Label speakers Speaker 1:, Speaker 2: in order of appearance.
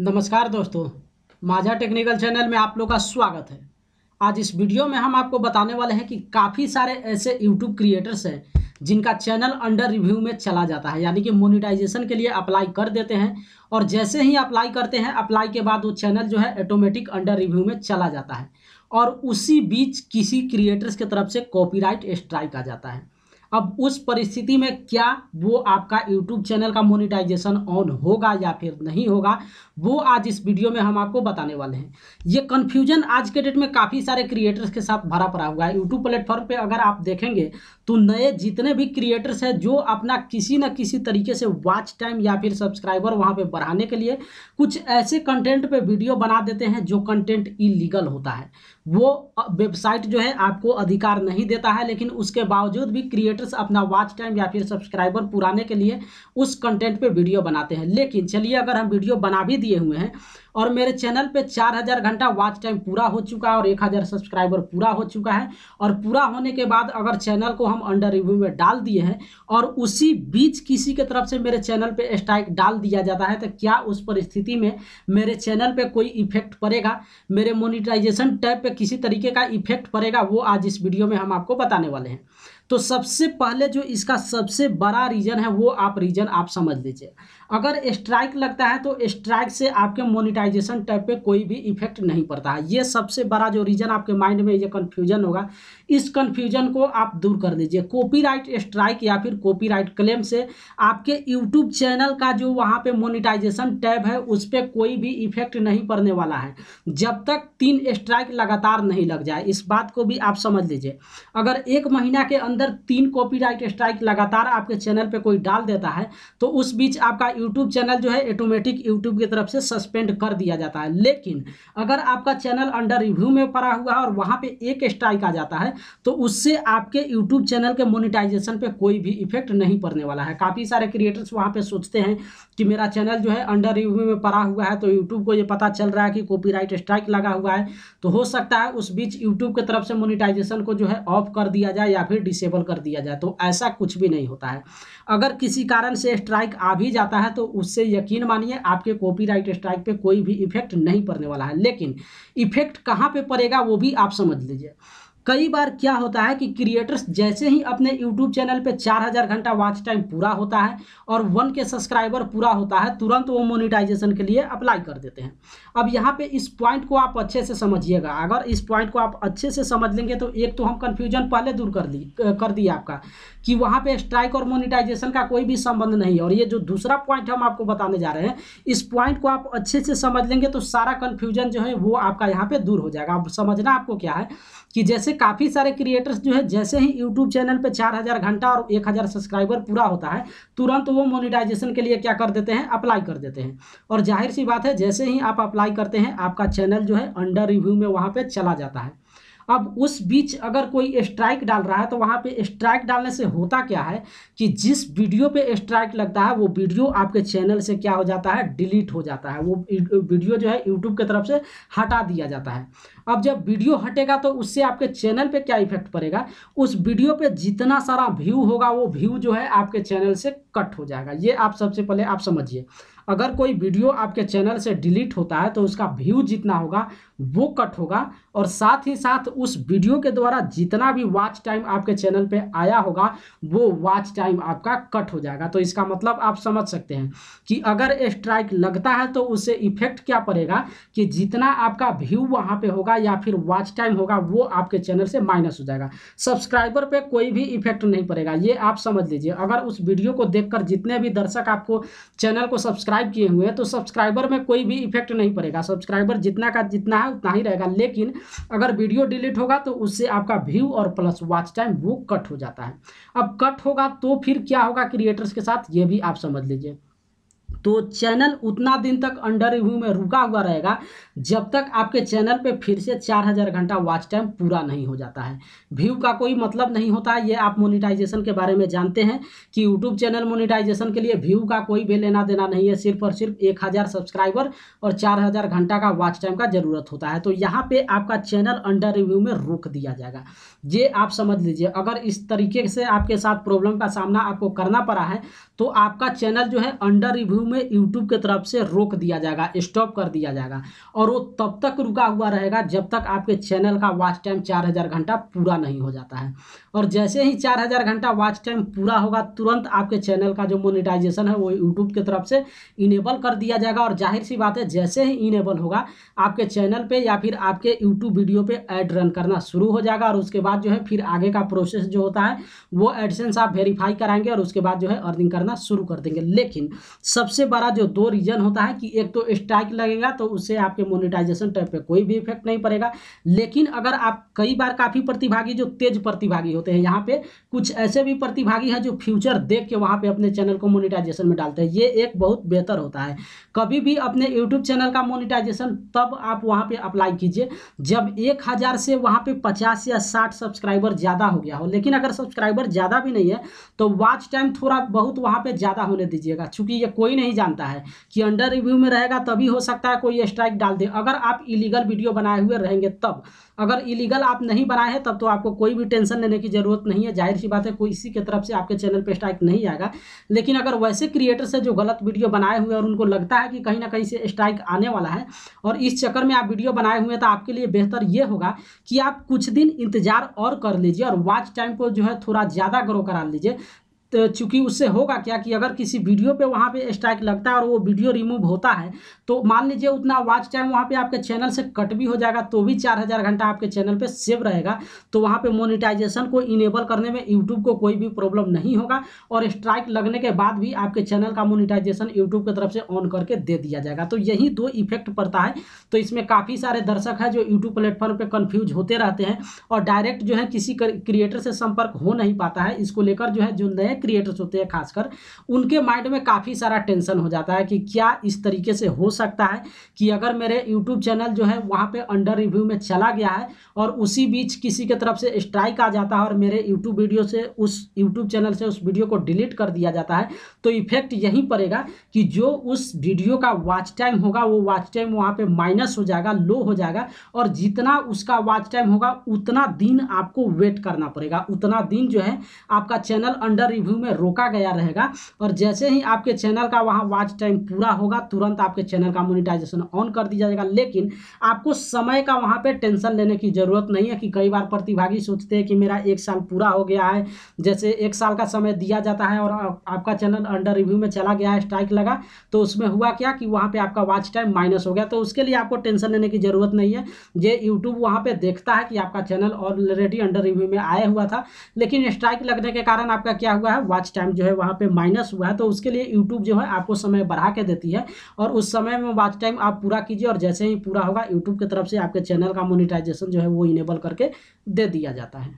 Speaker 1: नमस्कार दोस्तों माझा टेक्निकल चैनल में आप लोग का स्वागत है आज इस वीडियो में हम आपको बताने वाले हैं कि काफ़ी सारे ऐसे यूट्यूब क्रिएटर्स हैं जिनका चैनल अंडर रिव्यू में चला जाता है यानी कि मोनिटाइजेशन के लिए अप्लाई कर देते हैं और जैसे ही अप्लाई करते हैं अप्लाई के बाद वो चैनल जो है ऑटोमेटिक अंडर रिव्यू में चला जाता है और उसी बीच किसी क्रिएटर्स की तरफ से कॉपीराइट स्ट्राइक आ जाता है अब उस परिस्थिति में क्या वो आपका यूट्यूब चैनल का मोनिटाइजेशन ऑन होगा या फिर नहीं होगा वो आज इस वीडियो में हम आपको बताने वाले हैं ये कन्फ्यूजन आज के डेट में काफ़ी सारे क्रिएटर्स के साथ भरा पड़ा हुआ है यूट्यूब प्लेटफॉर्म पे अगर आप देखेंगे तो नए जितने भी क्रिएटर्स हैं जो अपना किसी न किसी तरीके से वॉच टाइम या फिर सब्सक्राइबर वहाँ पर बढ़ाने के लिए कुछ ऐसे कंटेंट पर वीडियो बना देते हैं जो कंटेंट इलीगल होता है वो वेबसाइट जो है आपको अधिकार नहीं देता है लेकिन उसके बावजूद भी क्रिएटर्स अपना वॉच टाइम या फिर सब्सक्राइबर पुराने के लिए उस कंटेंट पे वीडियो बनाते हैं लेकिन चलिए अगर हम वीडियो बना भी दिए हुए हैं और मेरे चैनल पे 4000 घंटा वॉच टाइम पूरा हो चुका है और 1000 सब्सक्राइबर पूरा हो चुका है और पूरा होने के बाद अगर चैनल को हम अंडर रिव्यू में डाल दिए हैं और उसी बीच किसी के तरफ से मेरे चैनल पे स्ट्राइक डाल दिया जाता है तो क्या उस परिस्थिति में मेरे चैनल पर कोई इफेक्ट पड़ेगा मेरे मोनिटाइजेशन टाइप पर किसी तरीके का इफेक्ट पड़ेगा वो आज इस वीडियो में हम आपको बताने वाले हैं तो सबसे पहले जो इसका सबसे बड़ा रीज़न है वो आप रीज़न आप समझ लीजिए अगर स्ट्राइक लगता है तो स्ट्राइक से आपके मोनिटाइज इम्यूनाइजेशन टाइप पे कोई भी इफेक्ट नहीं पड़ता है ये सबसे बड़ा जो रीज़न आपके माइंड में ये कन्फ्यूजन होगा इस कन्फ्यूजन को आप दूर कर दीजिए कॉपीराइट स्ट्राइक या फिर कॉपीराइट क्लेम से आपके यूट्यूब चैनल का जो वहाँ पे मोनिटाइजेशन टैब है उस पर कोई भी इफेक्ट नहीं पड़ने वाला है जब तक तीन स्ट्राइक लगातार नहीं लग जाए इस बात को भी आप समझ लीजिए अगर एक महीना के अंदर तीन कॉपीराइट स्ट्राइक लगातार आपके चैनल पे कोई डाल देता है तो उस बीच आपका यूट्यूब चैनल जो है ऑटोमेटिक यूट्यूब की तरफ से सस्पेंड कर भर दिया जाता है लेकिन अगर आपका चैनल अंडर रिव्यू में पड़ा हुआ है और वहाँ पे एक स्ट्राइक आ जाता है तो उससे आपके यूट्यूब चैनल के मोनिटाइजेशन पे कोई भी इफेक्ट नहीं पड़ने वाला है काफ़ी सारे क्रिएटर्स वहाँ पे सोचते हैं कि मेरा चैनल जो है अंडर रिव्यू में पड़ा हुआ है तो यूट्यूब को ये पता चल रहा है कि कॉपी स्ट्राइक लगा हुआ है तो हो सकता है उस बीच यूट्यूब की तरफ से मोनिटाइजेशन को जो है ऑफ कर दिया जाए या फिर डिसेबल कर दिया जाए तो ऐसा कुछ भी नहीं होता है अगर किसी कारण से स्ट्राइक आ भी जाता है तो उससे यकीन मानिए आपके कॉपीराइट स्ट्राइक पे कोई कोई भी इफेक्ट नहीं पड़ने वाला है लेकिन इफेक्ट कहाँ पे पड़ेगा वो भी आप समझ लीजिए कई बार क्या होता है कि क्रिएटर्स जैसे ही अपने यूट्यूब चैनल पे 4000 घंटा वॉच टाइम पूरा होता है और वन के सब्सक्राइबर पूरा होता है तुरंत वो मोनिटाइजेशन के लिए अप्लाई कर देते हैं अब यहाँ पे इस पॉइंट को आप अच्छे से समझिएगा अगर इस पॉइंट को आप अच्छे से समझ लेंगे तो एक तो हम कन्फ्यूजन पहले दूर कर दी कर दिया आपका कि वहाँ पर स्ट्राइक और मोनिटाइजेशन का कोई भी संबंध नहीं और ये जो दूसरा पॉइंट हम आपको बताने जा रहे हैं इस पॉइंट को आप अच्छे से समझ लेंगे तो सारा कन्फ्यूजन जो है वो आपका यहाँ पर दूर हो जाएगा अब समझना आपको क्या है कि जैसे काफ़ी सारे क्रिएटर्स जो है जैसे ही यूट्यूब चैनल पे 4000 घंटा और 1000 सब्सक्राइबर पूरा होता है तुरंत वो मोनिटाइजेशन के लिए क्या कर देते हैं अप्लाई कर देते हैं और जाहिर सी बात है जैसे ही आप अप्लाई करते हैं आपका चैनल जो है अंडर रिव्यू में वहाँ पर चला जाता है अब उस बीच अगर कोई स्ट्राइक डाल रहा है तो वहाँ पे स्ट्राइक डालने से होता क्या है कि जिस वीडियो पे स्ट्राइक लगता है वो वीडियो आपके चैनल से क्या हो जाता है डिलीट हो जाता है वो वीडियो जो है यूट्यूब की तरफ से हटा दिया जाता है अब जब वीडियो हटेगा तो उससे आपके चैनल पे क्या इफेक्ट पड़ेगा उस वीडियो पे जितना सारा व्यू होगा वो व्यू जो है आपके चैनल से कट हो जाएगा ये आप सबसे पहले आप समझिए अगर कोई वीडियो आपके चैनल से डिलीट होता है तो उसका व्यू जितना होगा वो कट होगा और साथ ही साथ उस वीडियो के द्वारा जितना भी वाच टाइम आपके चैनल पे आया होगा वो वाच टाइम आपका कट हो जाएगा तो इसका मतलब आप समझ सकते हैं कि अगर स्ट्राइक लगता है तो उससे इफेक्ट क्या पड़ेगा कि जितना आपका व्यू वहाँ पर होगा या फिर वाच टाइम होगा वो आपके चैनल से माइनस हो जाएगा सब्सक्राइबर पर कोई भी इफेक्ट नहीं पड़ेगा ये आप समझ लीजिए अगर उस वीडियो को देख जितने भी दर्शक आपको चैनल को सब्सक्राइब किए हुए हैं तो सब्सक्राइबर में कोई भी इफेक्ट नहीं पड़ेगा सब्सक्राइबर जितना का जितना है उतना ही रहेगा लेकिन अगर वीडियो डिलीट अपडेट होगा तो उससे आपका व्यू और प्लस वॉच टाइम वो कट हो जाता है अब कट होगा तो फिर क्या होगा क्रिएटर्स के साथ ये भी आप समझ लीजिए तो चैनल उतना दिन तक अंडर रिव्यू में रुका हुआ रहेगा जब तक आपके चैनल पे फिर से चार हज़ार घंटा वॉच टाइम पूरा नहीं हो जाता है व्यू का कोई मतलब नहीं होता है ये आप मोनिटाइजेशन के बारे में जानते हैं कि यूट्यूब चैनल मोनिटाइजेशन के लिए व्यू का कोई भी लेना देना नहीं है सिर्फ और सिर्फ एक हज़ार सब्सक्राइबर और चार हज़ार घंटा का वॉच टाइम का ज़रूरत होता है तो यहाँ पर आपका चैनल अंडर रिव्यू में रोक दिया जाएगा ये आप समझ लीजिए अगर इस तरीके से आपके साथ प्रॉब्लम का सामना आपको करना पड़ा है तो आपका चैनल जो है अंडर रिव्यू में यूट्यूब की तरफ से रोक दिया जाएगा स्टॉप कर दिया जाएगा और वो तब तक रुका हुआ रहेगा जब तक आपके चैनल का वॉच टाइम चार हज़ार घंटा पूरा नहीं हो जाता है और जैसे ही चार हज़ार घंटा वॉच टाइम पूरा होगा तुरंत आपके चैनल का जो मोनिटाइजेशन है वो यूट्यूब की तरफ से इनेबल कर दिया जाएगा और जाहिर सी बात है जैसे ही इनेबल होगा आपके चैनल पर या फिर आपके यूट्यूब वीडियो पर एड रन करना शुरू हो जाएगा और उसके बाद जो है फिर आगे का प्रोसेस जो होता है वो एडसेंस आप वेरीफाई कराएंगे और उसके बाद जो है अर्निंग करना शुरू कर देंगे लेकिन सबसे सबसे बड़ा जो दो रीज़न होता है कि एक तो स्ट्राइक लगेगा तो उससे आपके मोनिटाइजेशन टाइप पे कोई भी इफेक्ट नहीं पड़ेगा लेकिन अगर आप कई बार काफ़ी प्रतिभागी जो तेज प्रतिभागी होते हैं यहाँ पे कुछ ऐसे भी प्रतिभागी हैं जो फ्यूचर देख के वहाँ पे अपने चैनल को मोनिटाइजेशन में डालते हैं ये एक बहुत बेहतर होता है कभी भी अपने यूट्यूब चैनल का मोनिटाइजेशन तब आप वहाँ पर अप्लाई कीजिए जब एक हज़ार से वहाँ पर पचास या साठ सब्सक्राइबर ज़्यादा हो गया हो लेकिन अगर सब्सक्राइबर ज़्यादा भी नहीं है तो वॉच टाइम थोड़ा बहुत वहाँ पर ज़्यादा होने दीजिएगा चूँकि ये कोई नहीं नहीं जानता है कि अंडर रिव्यू में रहेगा तभी हो सकता है कोई स्ट्राइक डाल दे अगर आप इलीगल वीडियो बनाए हुए रहेंगे तब अगर इलीगल आप नहीं बनाए हैं तब तो आपको कोई भी टेंशन लेने की ज़रूरत नहीं है जाहिर सी बात है कोई इसी के तरफ से आपके चैनल पर स्ट्राइक नहीं आएगा लेकिन अगर वैसे क्रिएटर से जो गलत वीडियो बनाए हुए और उनको लगता है कि कहीं ना कहीं से स्ट्राइक आने वाला है और इस चक्कर में आप वीडियो बनाए हुए हैं तो आपके लिए बेहतर ये होगा कि आप कुछ दिन इंतजार और कर लीजिए और वॉच टाइम को जो है थोड़ा ज़्यादा ग्रो करा लीजिए तो चूँकि उससे होगा क्या कि अगर किसी वीडियो पे वहाँ पे स्ट्राइक लगता है और वो वीडियो रिमूव होता है तो मान लीजिए उतना वॉच टाइम वहाँ पे आपके चैनल से कट भी हो जाएगा तो भी चार हज़ार घंटा आपके चैनल पे सेव रहेगा तो वहाँ पे मोनिटाइजेशन को इनेबल करने में यूट्यूब को कोई भी प्रॉब्लम नहीं होगा और स्ट्राइक लगने के बाद भी आपके चैनल का मोनिटाइजेशन यूट्यूब की तरफ से ऑन करके दे दिया जाएगा तो यही दो इफेक्ट पड़ता है तो इसमें काफ़ी सारे दर्शक हैं जो यूट्यूब प्लेटफॉर्म पर कन्फ्यूज होते रहते हैं और डायरेक्ट जो है किसी क्रिएटर से संपर्क हो नहीं पाता है इसको लेकर जो है जो नए हैं क्रिएटर्स होते हैं खासकर उनके माइंड में काफ़ी सारा टेंशन हो जाता है कि क्या इस तरीके से हो सकता है कि अगर मेरे यूट्यूब चैनल जो है वहाँ पर अंडर रिव्यू में चला गया है और उसी बीच किसी के तरफ से स्ट्राइक आ जाता है और मेरे यूट्यूब वीडियो से उस यूट्यूब चैनल से उस वीडियो को डिलीट कर दिया जाता है तो इफेक्ट यहीं पड़ेगा कि जो उस वीडियो का वाच टाइम होगा वो वाच टाइम वहाँ पे माइनस हो जाएगा लो हो जाएगा और जितना उसका वाच टाइम होगा उतना दिन आपको वेट करना पड़ेगा उतना दिन जो है आपका चैनल अंडर रिव्यू व्यू में रोका गया रहेगा और जैसे ही आपके चैनल का वहाँ वाच टाइम पूरा होगा तुरंत आपके चैनल का मोनिटाइजेशन ऑन कर दिया जाएगा लेकिन आपको समय का वहाँ पर टेंशन लेने की ज़रूरत नहीं है कि कई बार प्रतिभागी सोचते हैं कि मेरा एक साल पूरा हो गया है जैसे एक साल का समय दिया जाता है और आपका चैनल अंडर रिव्यू में चला गया है स्ट्राइक लगा तो उसमें हुआ क्या कि वहाँ पर आपका वॉच टाइम माइनस हो गया तो उसके लिए आपको टेंशन लेने की ज़रूरत नहीं है ये यूट्यूब वहाँ पे देखता है कि आपका चैनल ऑलरेडी अंडर रिव्यू में आया हुआ था लेकिन स्ट्राइक लगने के कारण आपका क्या हुआ है वॉच टाइम जो है वहाँ पे माइनस हुआ है तो उसके लिए यूट्यूब जो है आपको समय बढ़ा के देती है और उस समय में वॉच टाइम आप पूरा कीजिए और जैसे ही पूरा होगा यूट्यूब की तरफ से आपके चैनल का मोनिटाइजेशन जो है वो इनेबल करके दे दिया जाता है